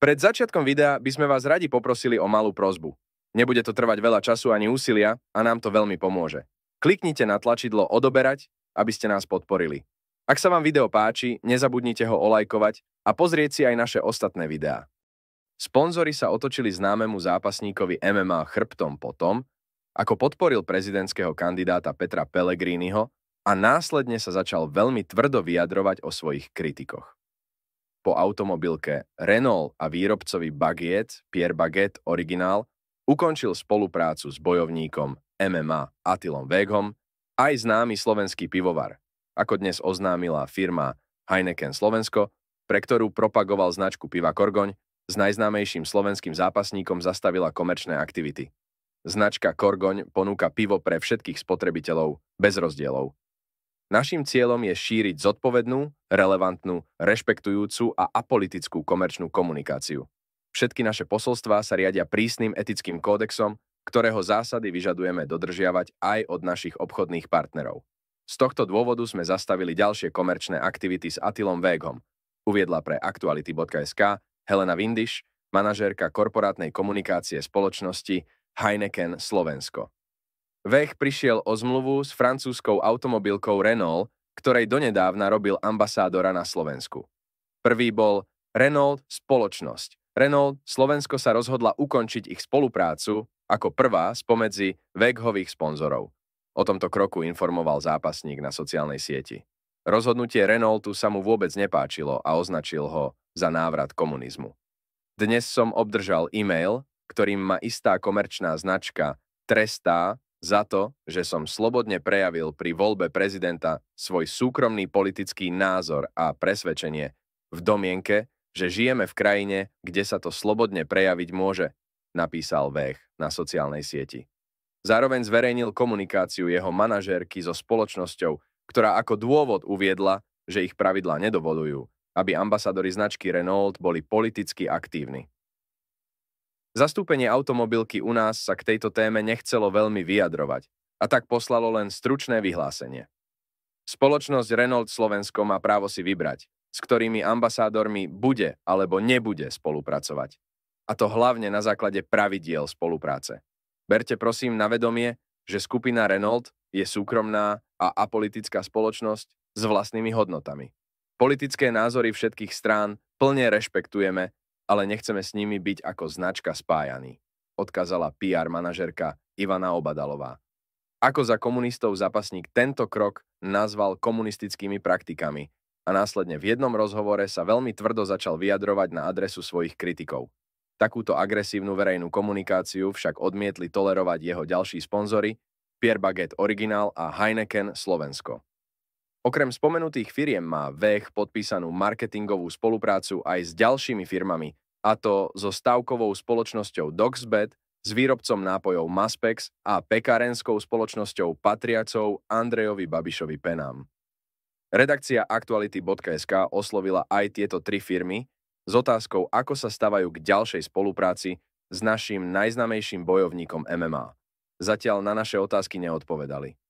Pred začiatkom videa by sme vás radi poprosili o malú prozbu. Nebude to trvať veľa času ani úsilia a nám to veľmi pomôže. Kliknite na tlačidlo odoberať, aby ste nás podporili. Ak sa vám video páči, nezabudnite ho olajkovať a pozrieť si aj naše ostatné videá. Sponzori sa otočili známemu zápasníkovi MMA chrbtom potom, ako podporil prezidentského kandidáta Petra Pellegriniho a následne sa začal veľmi tvrdo vyjadrovať o svojich kritikoch po automobilke Renault a výrobcovi Baguette, Pierre Baguette originál, ukončil spoluprácu s bojovníkom MMA Atilom Veghom aj známy slovenský pivovar, ako dnes oznámila firma Heineken Slovensko, pre ktorú propagoval značku piva Korgoň, s najznámejším slovenským zápasníkom zastavila komerčné aktivity. Značka Korgoň ponúka pivo pre všetkých spotrebiteľov, bez rozdielov. Naším cieľom je šíriť zodpovednú, relevantnú, rešpektujúcu a apolitickú komerčnú komunikáciu. Všetky naše posolstvá sa riadia prísnym etickým kódexom, ktorého zásady vyžadujeme dodržiavať aj od našich obchodných partnerov. Z tohto dôvodu sme zastavili ďalšie komerčné aktivity s Atilom Végom, uviedla pre aktuality.sk Helena Vindiš, manažérka korporátnej komunikácie spoločnosti Heineken Slovensko. Vech prišiel o zmluvu s francúzskou automobilkou Renault, ktorej donedávna robil ambasádora na Slovensku. Prvý bol Renault spoločnosť. Renault Slovensko sa rozhodla ukončiť ich spoluprácu ako prvá spomedzi Veghových sponzorov. O tomto kroku informoval zápasník na sociálnej sieti. Rozhodnutie Renaultu sa mu vôbec nepáčilo a označil ho za návrat komunizmu. Dnes som obdržal e-mail, ktorým ma istá komerčná značka trestá za to, že som slobodne prejavil pri voľbe prezidenta svoj súkromný politický názor a presvedčenie v domienke, že žijeme v krajine, kde sa to slobodne prejaviť môže, napísal Vech na sociálnej sieti. Zároveň zverejnil komunikáciu jeho manažérky so spoločnosťou, ktorá ako dôvod uviedla, že ich pravidlá nedovolujú, aby ambasadori značky Renault boli politicky aktívni. Zastúpenie automobilky u nás sa k tejto téme nechcelo veľmi vyjadrovať a tak poslalo len stručné vyhlásenie. Spoločnosť Renault Slovensko má právo si vybrať, s ktorými ambasádormi bude alebo nebude spolupracovať. A to hlavne na základe pravidiel spolupráce. Berte prosím na vedomie, že skupina Renault je súkromná a apolitická spoločnosť s vlastnými hodnotami. Politické názory všetkých strán plne rešpektujeme ale nechceme s nimi byť ako značka spájaní, odkázala PR manažerka Ivana Obadalová. Ako za komunistov zapasník tento krok nazval komunistickými praktikami a následne v jednom rozhovore sa veľmi tvrdo začal vyjadrovať na adresu svojich kritikov. Takúto agresívnu verejnú komunikáciu však odmietli tolerovať jeho ďalší sponzory Pierre Baguette Original a Heineken Slovensko. Okrem spomenutých firiem má VEH podpísanú marketingovú spoluprácu aj s ďalšími firmami, a to so stavkovou spoločnosťou Doxbet, s výrobcom nápojov Maspex a pekárenskou spoločnosťou patriacov Andrejovi Babišovi Penám. Redakcia aktuality.sk oslovila aj tieto tri firmy s otázkou, ako sa stavajú k ďalšej spolupráci s našim najznamejším bojovníkom MMA. Zatiaľ na naše otázky neodpovedali.